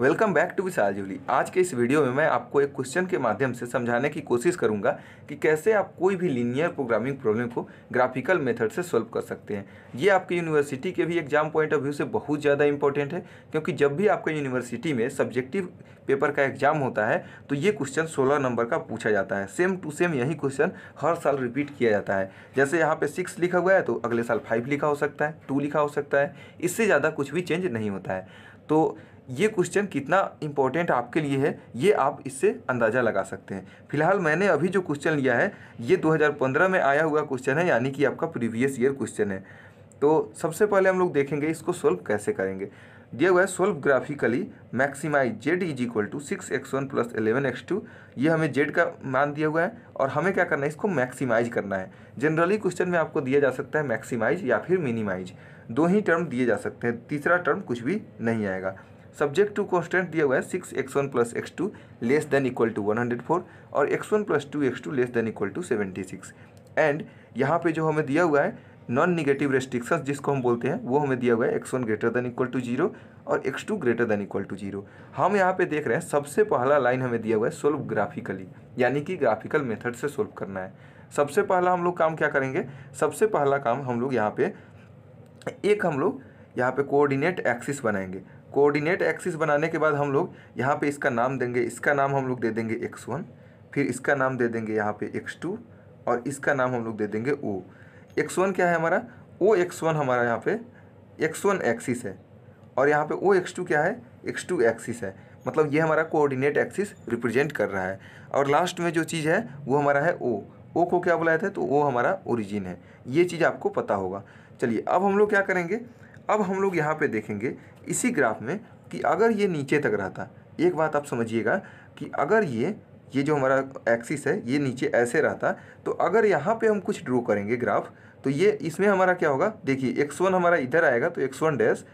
welcome back to Vishal Juli आज के इस वीडियो में मैं आपको एक क्वेश्चन के माध्यम से समझाने की कोशिश करूंगा कि कैसे आप कोई भी लीनियर प्रोग्रामिंग प्रॉब्लम को ग्राफिकल मेथड से सॉल्व कर सकते हैं ये आपके यूनिवर्सिटी के भी एग्जाम पॉइंट ऑफ व्यू से बहुत ज़्यादा इंपॉर्टेंट है क्योंकि जब भी आपके यूनिवर्सिटी में सब्जेक्टिव पेपर का एग्जाम होता है तो ये क्वेश्चन सोलह नंबर का पूछा जाता है सेम टू सेम यही क्वेश्चन हर साल रिपीट किया जाता है जैसे यहाँ पर सिक्स लिखा हुआ है तो अगले साल फाइव लिखा हो सकता है टू लिखा हो सकता है इससे ज़्यादा कुछ भी चेंज नहीं होता है तो ये क्वेश्चन कितना इम्पोर्टेंट आपके लिए है ये आप इससे अंदाज़ा लगा सकते हैं फिलहाल मैंने अभी जो क्वेश्चन लिया है ये 2015 में आया हुआ क्वेश्चन है यानी कि आपका प्रीवियस ईयर क्वेश्चन है तो सबसे पहले हम लोग देखेंगे इसको सोल्व कैसे करेंगे दिया हुआ है solve graphically maximize Z is equal to six X one plus eleven X two ये हमें जेड का मान दिया हुआ है और हमें क्या करना है इसको मैक्सिमाइज करना है जनरली क्वेश्चन में आपको दिया जा सकता है मैक्सिमाइज या फिर मिनिमाइज दो ही टर्म दिए जा सकते हैं तीसरा टर्म कुछ भी नहीं आएगा सब्जेक्ट टू कॉन्स्टेंट दिया हुआ है six X one plus X two less than equal to one hundred four और X one plus two X two less than equal to seventy six and यहाँ पे जो हमें दिया हुआ है नॉन निगेटिव रेस्ट्रिक्शंस जिसको हम बोलते हैं वो हमें दिया हुआ है X one greater than equal to zero और X two greater than equal to zero हम यहाँ पे देख रहे हैं सबसे पहला लाइन हमें दिया हुआ है सोल्व ग्राफिकली यानी कि ग्राफिकल मेथड से सोल्व करना है सबसे पहला हम लोग काम क्या करेंगे सबसे पहला काम हम लोग यहाँ पे एक हम लोग यहाँ पे कोऑर्डिनेट एक्सिस बनाएंगे कोऑर्डिनेट एक्सिस बनाने के बाद हम लोग यहाँ पे इसका नाम देंगे इसका नाम हम लोग दे देंगे एक्स वन फिर इसका नाम दे देंगे यहाँ पे एक्स टू और इसका नाम हम लोग दे देंगे ओ एक्स वन क्या है हमारा ओ एक्स वन हमारा यहाँ पे एक्स वन एक्सिस है और यहाँ पे ओ एक्स टू क्या है एक्स टू एक्सिस है मतलब ये हमारा कोऑर्डिनेट एक्सिस रिप्रेजेंट कर रहा है और लास्ट में जो चीज़ है वो हमारा है ओ ओ को क्या बुलाया था तो ओ हमारा ओरिजिन है ये चीज़ आपको पता होगा चलिए अब हम लोग क्या करेंगे अब हम लोग यहाँ पे देखेंगे इसी ग्राफ में कि अगर ये नीचे तक रहता एक बात आप समझिएगा कि अगर ये ये जो हमारा एक्सिस है ये नीचे ऐसे रहता तो अगर यहाँ पे हम कुछ ड्रॉ करेंगे ग्राफ तो ये इसमें हमारा क्या होगा देखिए एक्स वन हमारा इधर आएगा तो एक्स वन डैश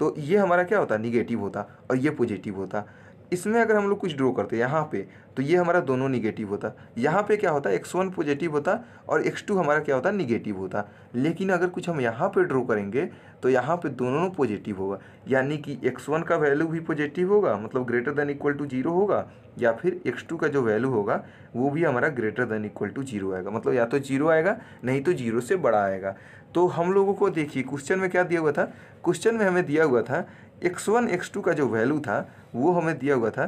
तो ये हमारा क्या होता निगेटिव होता और ये पॉजिटिव होता इसमें अगर हम लोग कुछ ड्रॉ करते यहाँ पे तो ये हमारा दोनों निगेटिव होता यहाँ पे क्या होता एक्स वन पॉजिटिव होता और एक्स टू हमारा क्या होता निगेटिव होता लेकिन अगर कुछ हम यहाँ पे ड्रॉ करेंगे तो यहाँ पे दोनों पॉजिटिव होगा यानी कि एक्स वन का वैल्यू भी पॉजिटिव होगा मतलब greater than equal to zero होगा या फिर एक्स टू का जो वैल्यू होगा वो भी हमारा greater than equal to zero आएगा मतलब या तो जीरो आएगा नहीं तो जीरो से बड़ा आएगा तो हम लोगों को देखिए क्वेश्चन में क्या दिया हुआ था क्वेश्चन में हमें दिया हुआ था एक्स वन एक्स टू का जो वैल्यू था वो हमें दिया हुआ था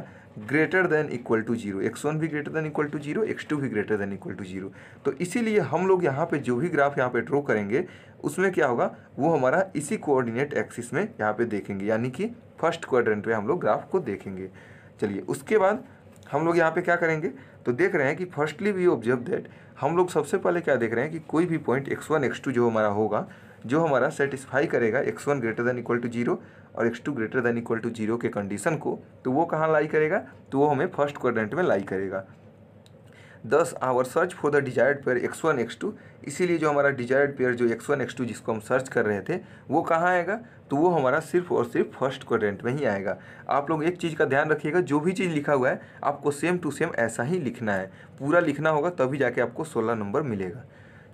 greater than equal to zero X one भी greater than equal to zero X two भी greater than equal to zero तो इसीलिए हम लोग यहाँ पे जो भी ग्राफ यहाँ पे ड्रॉ करेंगे उसमें क्या होगा वो हमारा इसी कोऑर्डिनेट एक्सिस में यहाँ पे देखेंगे यानी कि फर्स्ट क्वाड्रेंट में हम लोग ग्राफ को देखेंगे चलिए उसके बाद हम लोग यहाँ पे क्या करेंगे तो देख रहे हैं कि फर्स्टली वी ऑब्जर्व दैट हम लोग सबसे पहले क्या देख रहे हैं कि कोई भी point X one X two जो हमारा होगा जो हमारा सेटिस्फाई करेगा X one greater than equal to zero और X two greater than equal to zero के कंडीशन को तो वो कहाँ लाई करेगा तो वो हमें फर्स्ट क्वाड्रेंट में लाई करेगा thus our search for the desired pair X one X two इसीलिए जो हमारा डिजायर्ड पेयर जो एक्स वन एक्स टू जिसको हम सर्च कर रहे थे वो कहाँ आएगा तो वो हमारा सिर्फ और सिर्फ फर्स्ट क्वाड्रेंट में ही आएगा आप लोग एक चीज़ का ध्यान रखिएगा जो भी चीज़ लिखा हुआ है आपको सेम टू सेम ऐसा ही लिखना है पूरा लिखना होगा तभी जाके आपको सोलह नंबर मिलेगा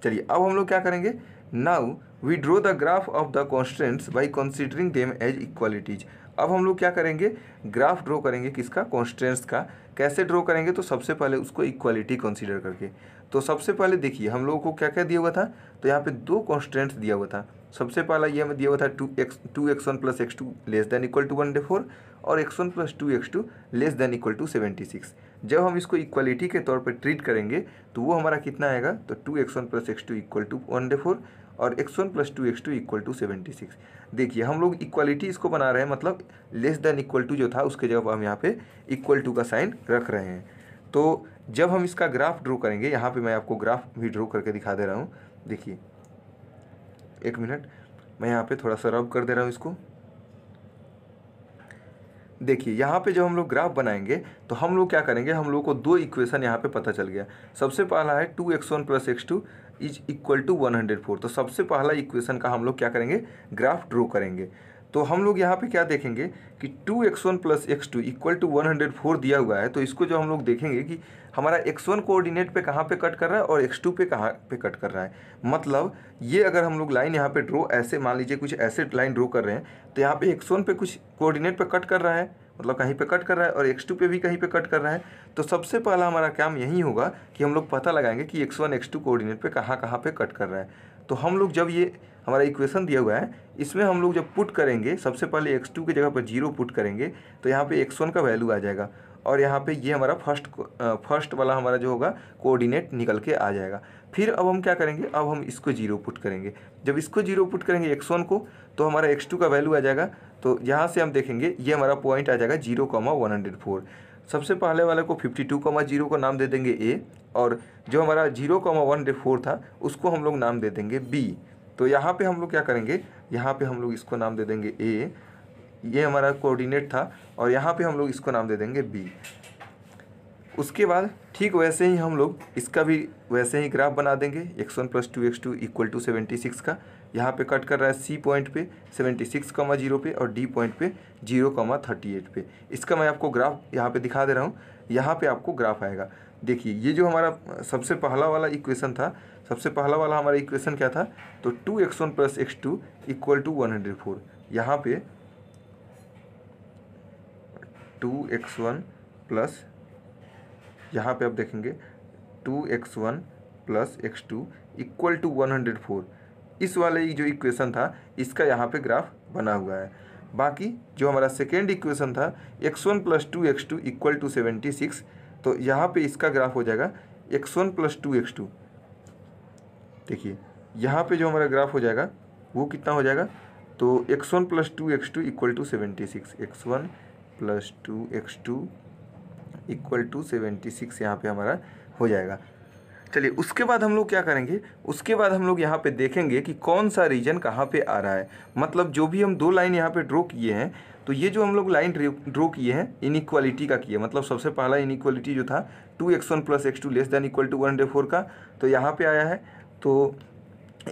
चलिए अब हम लोग क्या करेंगे now we draw the graph of the constants by considering them as equalities अब हम लोग क्या करेंगे ग्राफ ड्रॉ करेंगे किसका कॉन्स्टेंट्स का कैसे ड्रॉ करेंगे तो सबसे पहले उसको इक्वालिटी कंसिडर करके तो सबसे पहले देखिए हम लोगों को क्या क्या दिया हुआ था तो यहाँ पे दो कॉन्स्टेंट्स दिया हुआ था सबसे पहला ये हमें दिया हुआ था two X two X one plus X two less than equal to one day four और X one plus two X two less than equal to seventy six जब हम इसको इक्वालिटी के तौर पर ट्रीट करेंगे तो वो हमारा कितना आएगा तो two X one plus X two equal to one day four और X one plus two X two equal to seventy six देखिए हम लोग इक्वालिटी इसको बना रहे हैं मतलब लेस देन इक्वल टू जो था उसके जब हम यहाँ पे इक्वल टू का साइन रख रहे हैं तो जब हम इसका ग्राफ ड्रॉ करेंगे यहाँ पे मैं आपको ग्राफ भी ड्रॉ करके दिखा दे रहा हूँ देखिए एक मिनट मैं यहाँ पे थोड़ा सा रब कर दे रहा हूँ इसको देखिए यहाँ पे जब हम लोग ग्राफ बनाएंगे तो हम लोग क्या करेंगे हम लोग को दो इक्वेशन यहाँ पे पता चल गया सबसे पहला है two X one plus X two is equal to one hundred four तो सबसे पहला इक्वेशन का हम लोग क्या करेंगे ग्राफ ड्रॉ करेंगे तो हम लोग यहाँ पे क्या देखेंगे कि two X one plus X two equal to one hundred four दिया हुआ है तो इसको जो हम लोग देखेंगे कि हमारा एक्स वन कोऑर्डिनेट पे कहाँ पे कट कर रहा है और एक्स टू पे कहाँ पे कट कर रहा है मतलब ये अगर हम लोग लाइन यहाँ पे ड्रो ऐसे मान लीजिए कुछ ऐसे लाइन ड्रो कर रहे हैं तो यहाँ पर एक्स वन पे कुछ कोऑर्डिनेट पर कट कर रहा है मतलब कहीं पर कट कर रहा है और एक्स टू पे भी कहीं पर कट कर रहा है तो सबसे पहला हमारा काम यही होगा कि हम लोग पता लगाएंगे कि X one X two coordinate पर कहाँ कहाँ पर कट कर रहा है तो हम लोग जब ये हमारा इक्वेशन दिया हुआ है इसमें हम लोग जब पुट करेंगे सबसे पहले एक्स टू की जगह पर जीरो पुट करेंगे तो यहाँ पे एक्स वन का वैल्यू आ जाएगा और यहाँ पे ये हमारा फर्स्ट फर्स्ट वाला हमारा जो होगा कोऑर्डिनेट निकल के आ जाएगा फिर अब हम क्या करेंगे अब हम इसको जीरो पुट करेंगे जब इसको जीरो पुट करेंगे एक्स वन को तो हमारा एक्स टू का वैल्यू आ जाएगा तो यहाँ से हम देखेंगे ये हमारा पॉइंट आ जाएगा zero comma one hundred four सबसे पहले वाले को फिफ्टी टू कॉमा जीरो का नाम दे देंगे ए और जो हमारा zero comma one hundred four था उसको हम लोग नाम दे देंगे बी तो यहाँ पे हम लोग क्या करेंगे यहाँ पे हम लोग इसको नाम दे देंगे ए ये हमारा कोऑर्डिनेट था और यहाँ पे हम लोग इसको नाम दे देंगे बी उसके बाद ठीक वैसे ही हम लोग इसका भी वैसे ही ग्राफ बना देंगे X one plus two X two equal to seventy six का यहाँ पे कट कर रहा है सी पॉइंट पे सेवेंटी सिक्स कमा जीरो पे और डी पॉइंट पे जीरो कमा थर्टी एट पे इसका मैं आपको ग्राफ यहाँ पे दिखा दे रहा हूँ यहाँ पे आपको ग्राफ आएगा देखिए ये जो हमारा सबसे पहला वाला इक्वेशन था सबसे पहला वाला हमारा इक्वेशन क्या था तो two X one plus X two equal to one hundred four यहाँ पे टू एक्स वन प्लस यहाँ पे आप देखेंगे two X one plus X two equal to one hundred four इस वाले जो इक्वेशन था इसका यहाँ पे ग्राफ बना हुआ है बाकी जो हमारा सेकेंड इक्वेशन था X one plus two X two equal to seventy six तो यहाँ पे इसका ग्राफ हो जाएगा X one plus two X two देखिए यहाँ पे जो हमारा ग्राफ हो जाएगा वो कितना हो जाएगा तो X one plus two X two equal to seventy six X one plus two X two equal to seventy six यहाँ पर हमारा हो जाएगा चलिए उसके बाद हम लोग क्या करेंगे उसके बाद हम लोग यहाँ पे देखेंगे कि कौन सा रीजन कहाँ पे आ रहा है मतलब जो भी हम दो लाइन यहाँ पे ड्रॉ किए हैं तो ये जो हम लोग लाइन ड्रॉ किए हैं इनइक्वालिटी का किए मतलब सबसे पहला इनइक्वालिटी जो था two X one plus X two less than equal to one hundred four का तो यहाँ पे आया है तो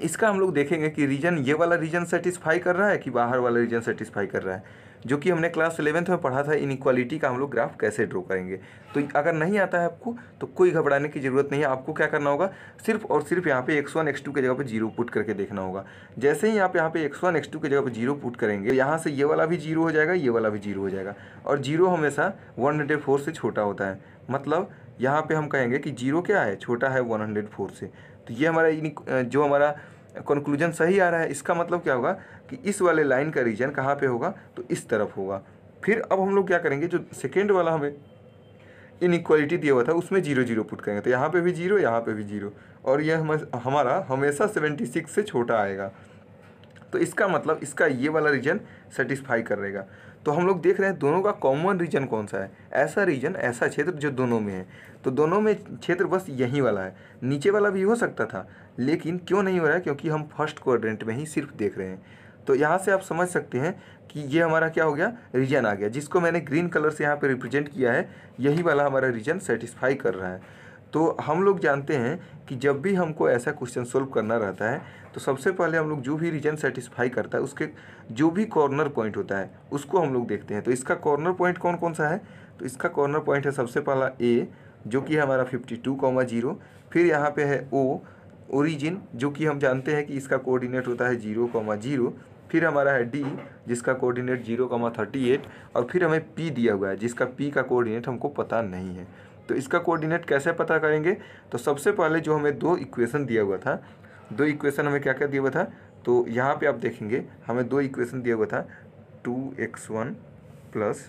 इसका हम लोग देखेंगे कि रीजन ये वाला रीजन सेटिस्फाई कर रहा है कि बाहर वाला रीजन सेटिस्फाई कर रहा है जो कि हमने क्लास इलेवेंथ में पढ़ा था इनक्वालिटी का हम लोग ग्राफ कैसे ड्रॉ करेंगे तो अगर नहीं आता है आपको तो कोई घबराने की ज़रूरत नहीं है आपको क्या करना होगा सिर्फ और सिर्फ यहाँ पे एक्स वन एक्स टू की जगह पे जीरो पुट करके देखना होगा जैसे ही आप यहाँ पे एक्स वन एक्स टू की जगह पे जीरो पुट करेंगे यहाँ से ये वाला भी जीरो हो जाएगा ये वाला भी जीरो हो जाएगा और जीरो हमेशा वन हंड्रेड फोर से छोटा होता है मतलब यहाँ पर हम कहेंगे कि जीरो क्या है छोटा है वन हंड्रेड फोर से तो ये हमारा जो हमारा कंक्लूजन सही आ रहा है इसका मतलब क्या होगा कि इस वाले लाइन का रीजन कहाँ पे होगा तो इस तरफ होगा फिर अब हम लोग क्या करेंगे जो सेकेंड वाला हमें इक्वालिटी दिया हुआ था उसमें जीरो जीरो पुट करेंगे तो यहाँ पे भी जीरो यहाँ पे भी जीरो और यह हम हमारा हमेशा सेवेंटी सिक्स से छोटा आएगा तो इसका मतलब इसका ये वाला रीजन सेटिस्फाई कर रहेगा तो हम लोग देख रहे हैं दोनों का कॉमन रीजन कौन सा है ऐसा रीजन ऐसा क्षेत्र जो दोनों में है तो दोनों में क्षेत्र बस यहीं वाला है नीचे वाला भी हो सकता था लेकिन क्यों नहीं हो रहा है क्योंकि हम फर्स्ट क्वाड्रेंट में ही सिर्फ देख रहे हैं तो यहाँ से आप समझ सकते हैं कि ये हमारा क्या हो गया रीजन आ गया जिसको मैंने ग्रीन कलर से यहाँ पर रिप्रेजेंट किया है यही वाला हमारा रीजन सेटिस्फाई कर रहा है तो हम लोग जानते हैं कि जब भी हमको ऐसा क्वेश्चन सोल्व करना रहता है तो सबसे पहले हम लोग जो भी रीजन सेटिस्फाई करता है उसके जो भी कॉर्नर पॉइंट होता है उसको हम लोग देखते हैं तो इसका कॉर्नर पॉइंट कौन कौन सा है तो इसका कॉर्नर पॉइंट है सबसे पहला ए जो कि हमारा फिफ्टी टू कॉमा जीरो फिर यहाँ पे है ओ ओरिजिन जो कि हम जानते हैं कि इसका कोऑर्डिनेट होता है जीरो कॉमा जीरो फिर हमारा है डी जिसका coordinate zero comma thirty eight और फिर हमें पी दिया हुआ है जिसका पी का कोऑर्डिनेट हमको पता नहीं है तो इसका कोऑर्डिनेट कैसे पता करेंगे तो सबसे पहले जो हमें दो इक्वेशन दिया हुआ था दो इक्वेशन हमें क्या क्या दिया हुआ था तो यहाँ पे आप देखेंगे हमें दो इक्वेशन दिया हुआ था two X one plus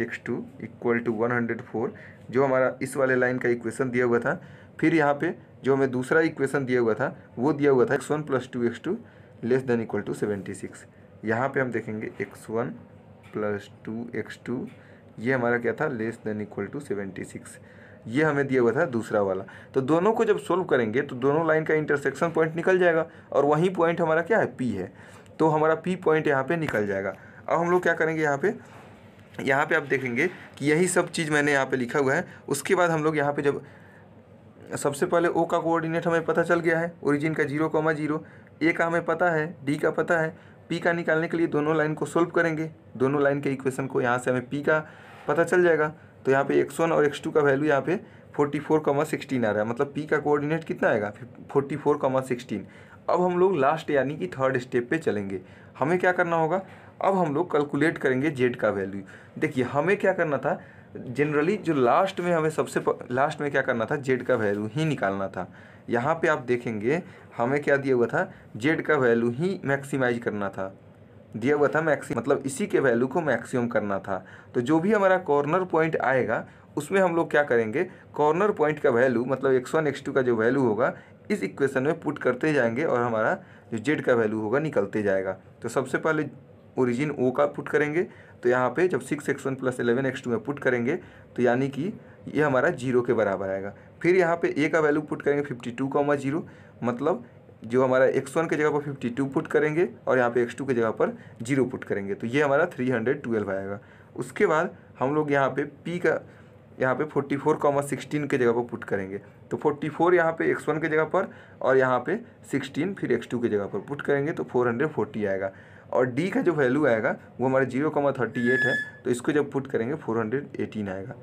X two equal to one hundred four जो हमारा इस वाले लाइन का इक्वेशन दिया हुआ था फिर यहाँ पे जो हमें दूसरा इक्वेशन दिया हुआ था वो दिया हुआ था X one plus two X two less than equal to seventy six यहाँ पर हम देखेंगे X one plus two X two ये हमारा क्या था less than equal to seventy six ये हमें दिया हुआ था दूसरा वाला तो दोनों को जब सोल्व करेंगे तो दोनों लाइन का इंटरसेक्शन पॉइंट निकल जाएगा और वहीं पॉइंट हमारा क्या है पी है तो हमारा पी पॉइंट यहाँ पे निकल जाएगा अब हम लोग क्या करेंगे यहाँ पे यहाँ पे आप देखेंगे कि यही सब चीज़ मैंने यहाँ पे लिखा हुआ है उसके बाद हम लोग यहाँ पर जब सबसे पहले ओ का कोऑर्डिनेट हमें पता चल गया है ओरिजिन का जीरो कॉमा जीरो ए का हमें पता है डी का पता है पी का निकालने के लिए दोनों लाइन को सोल्व करेंगे दोनों लाइन के इक्वेशन को यहाँ से हमें पी का पता चल जाएगा तो यहाँ पे एक्स वन और एक्स टू का वैल्यू यहाँ पे फोर्टी फोर कमा सिक्सटीन आ रहा है मतलब पी का कोऑर्डिनेट कितना आएगा फोर्टी फोर कमा सिक्सटीन अब हम लोग लास्ट यानी कि थर्ड स्टेप पे चलेंगे हमें क्या करना होगा अब हम लोग कैलकुलेट करेंगे जेड का वैल्यू देखिए हमें क्या करना था जनरली जो लास्ट में हमें सबसे लास्ट में क्या करना था जेड का वैल्यू ही निकालना था यहाँ पे आप देखेंगे हमें क्या दिया हुआ था जेड का वैल्यू ही मैक्सिमाइज करना था दिया हुआ था मैक्सी मतलब इसी के वैल्यू को मैक्सिमम करना था तो जो भी हमारा कॉर्नर पॉइंट आएगा उसमें हम लोग क्या करेंगे कॉर्नर पॉइंट का वैल्यू मतलब एक्स टू का जो वैल्यू होगा इस इक्वेशन में पुट करते जाएंगे और हमारा जो जेड का वैल्यू होगा निकलते जाएगा तो सबसे पहले ओरिजिन ओ का पुट करेंगे तो यहाँ पे जब six X one plus eleven X two में पुट करेंगे तो यानी कि ये हमारा जीरो के बराबर आएगा फिर यहाँ पे ए का वैल्यू पुट करेंगे फिफ्टी टू कॉमा जीरो मतलब जो हमारा एक्स वन के जगह पर फिफ्टी टू पुट करेंगे और यहाँ पे एक्स टू के जगह पर जीरो पुट करेंगे तो ये हमारा थ्री हंड्रेड ट्वेल्व आएगा उसके बाद हम लोग यहाँ पे पी का यहाँ पे फोर्टी फोर कॉमा सिक्सटीन के जगह पर पुट करेंगे तो फोर्टी फोर यहाँ पे एक्स वन के जगह पर और यहाँ पे सिक्सटीन फिर एक्स टू के जगह पर पुट करेंगे तो फोर हंड्रेड फोर्टी आएगा और डी का जो वैल्यू आएगा वो हमारा जीरो कॉमा थर्टी एट है तो इसको जब पुट करेंगे फोर हंड्रेड एटीन आएगा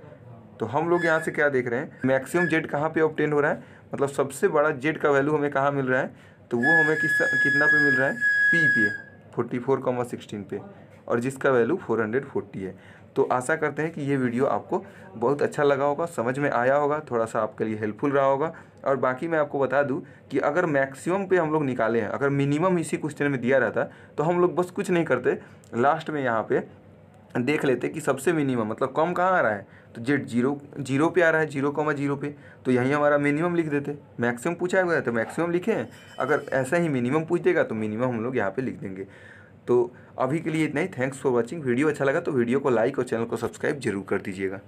तो हम लोग यहाँ से क्या देख रहे हैं मैक्सिमम जेड कहाँ पे ऑप्टेन हो रहा है मतलब सबसे बड़ा जेड का वैल्यू हमें कहाँ मिल रहा है तो वो हमें किस कितना पे मिल रहा है पी पे फोर्टी फोर कॉमा सिक्सटीन पे और जिसका वैल्यू फोर हंड्रेड फोर्टी है तो आशा करते हैं कि ये वीडियो आपको बहुत अच्छा लगा होगा समझ में आया होगा थोड़ा सा आपके लिए हेल्पफुल रहा होगा और बाकी मैं आपको बता दूं कि अगर मैक्सिमम पे हम लोग निकाले हैं अगर मिनिमम इसी क्वेश्चन में दिया रहता तो हम लोग बस कुछ नहीं करते लास्ट में यहाँ पे देख लेते कि सबसे मिनिमम मतलब कम कहाँ आ रहा है तो जेड जीरो जीरो पे आ रहा है जीरो कॉमा जीरो पे तो यही हमारा मिनिमम लिख देते मैक्सिमम पूछा गया तो मैक्सिमम लिखें अगर ऐसा ही मिनिमम पूछ देगा तो मिनिमम हम लोग यहाँ पे लिख देंगे तो अभी के लिए इतना ही थैंक्स फॉर वॉचिंग वीडियो अच्छा लगा तो वीडियो को लाइक और चैनल को सब्सक्राइब जरूर कर दीजिएगा